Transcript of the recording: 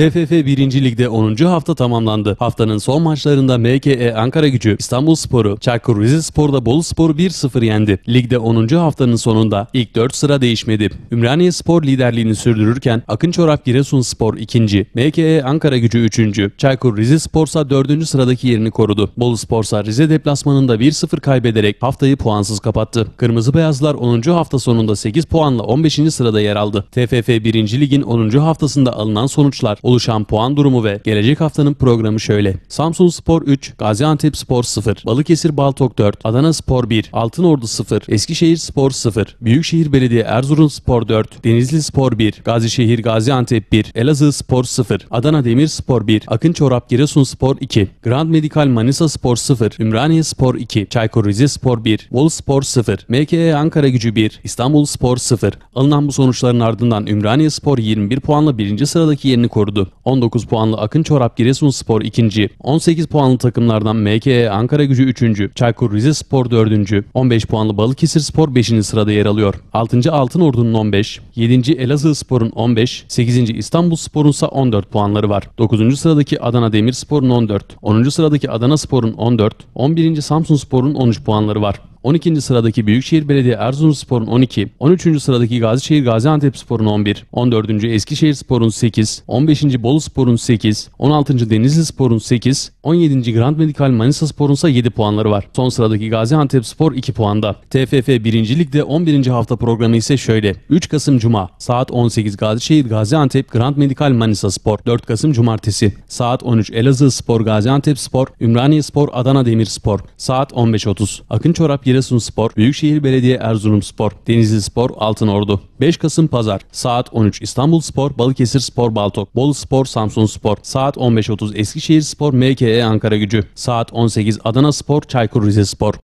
TFF 1. Lig'de 10. hafta tamamlandı. Haftanın son maçlarında MKE Ankara gücü İstanbul Sporu, Çaykur Rizespor'da Bolu Spor 1-0 yendi. Ligde 10. haftanın sonunda ilk 4 sıra değişmedi. Ümraniye Spor liderliğini sürdürürken Akın Çorap Giresun Spor 2. MKE Ankara gücü 3. Çaykur Rizespor ise 4. sıradaki yerini korudu. Bolu Spor ise Rize deplasmanında 1-0 kaybederek haftayı puansız kapattı. Kırmızı Beyazlar 10. hafta sonunda 8 puanla 15. sırada yer aldı. TFF 1. Lig'in 10. haftasında alınan sonuçlar Oluşan puan durumu ve gelecek haftanın programı şöyle. Samsun Spor 3, Gaziantep Spor 0, Balıkesir Baltok 4, Adana Spor 1, Altınordu 0, Eskişehir Spor 0, Büyükşehir Belediye Erzurum Spor 4, Denizli Spor 1, Gazişehir Gaziantep 1, Elazığ Spor 0, Adana Demir Spor 1, Akın Çorap Giresun Spor 2, Grand Medical Manisa Spor 0, Ümraniye Spor 2, Çaykur Rizespor 1, Bolu Spor 0, MKE Ankara Gücü 1, İstanbul Spor 0. Alınan bu sonuçların ardından Ümraniye Spor 21 puanla birinci sıradaki yerini korudu görüyordu. 19 puanlı Akın Çorap Spor ikinci, 18 puanlı takımlardan MKE Ankara Gücü üçüncü, Çaykur Rizespor dördüncü, 15 puanlı Balıkesir Spor beşinci sırada yer alıyor. 6. Altın Ordu'nun 15, 7. Elazığ Spor'un 15, 8. İstanbul Spor'un ise 14 puanları var. 9. sıradaki Adana Demir Spor'un 14, 10. sıradaki Adana Spor'un 14, 11. Samsun Spor'un 13 puanları var. 12. sıradaki Büyükşehir Belediye Erzurumspor'un 12, 13. sıradaki Gazişehir Gaziantepspor'un 11, 14. Eskişehirspor'un 8, 15. Boluspor'un 8, 16. Denizlispor'un 8, 17. Grand Medical Manisaspor'un ise 7 puanları var. Son sıradaki Gaziantep Spor 2 puanda. TFF 1. Lig'de 11. hafta programı ise şöyle. 3 Kasım Cuma saat 18 Gazişehir Gaziantep Grand Medical Manisa Spor. 4 Kasım Cumartesi saat 13 Elazığ Spor Gaziantep Spor, Ümraniye Spor Adana Demir Spor saat 15.30 Akın Çorap Spor, Büyükşehir Belediye Erzurum Spor, Denizli Spor, Altın Ordu. 5 Kasım Pazar saat 13 İstanbul Spor, İstanbulspor, Balıkesirspor, Baltok, Boluspor, Spor. saat 15.30 Eskişehir Spor, MKE Ankara Gücü saat 18 Adana Spor, Çaykur Rizespor.